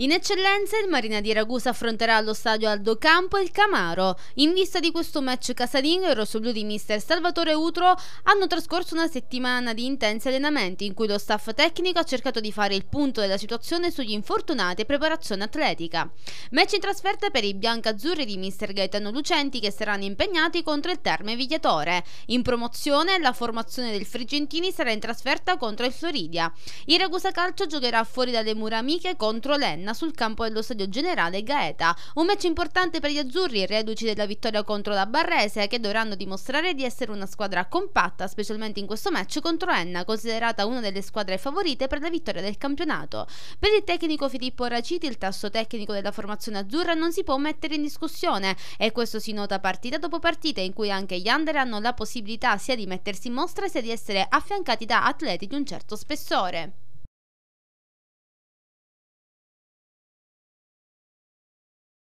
In eccellenza il Marina di Ragusa affronterà allo stadio Aldo Campo il Camaro. In vista di questo match casalingo i rossoblù di mister Salvatore Utro hanno trascorso una settimana di intensi allenamenti in cui lo staff tecnico ha cercato di fare il punto della situazione sugli infortunati e preparazione atletica. Match in trasferta per i biancazzurri di mister Gaetano Lucenti che saranno impegnati contro il Terme Vigliatore. In promozione la formazione del Frigentini sarà in trasferta contro il Floridia. Il Ragusa Calcio giocherà fuori dalle mura amiche contro l'Enna Ravenna sul campo dello stadio generale Gaeta. Un match importante per gli azzurri, reduci della vittoria contro la Barrese, che dovranno dimostrare di essere una squadra compatta, specialmente in questo match contro Enna, considerata una delle squadre favorite per la vittoria del campionato. Per il tecnico Filippo Raciti, il tasso tecnico della formazione azzurra non si può mettere in discussione e questo si nota partita dopo partita in cui anche gli under hanno la possibilità sia di mettersi in mostra sia di essere affiancati da atleti di un certo spessore.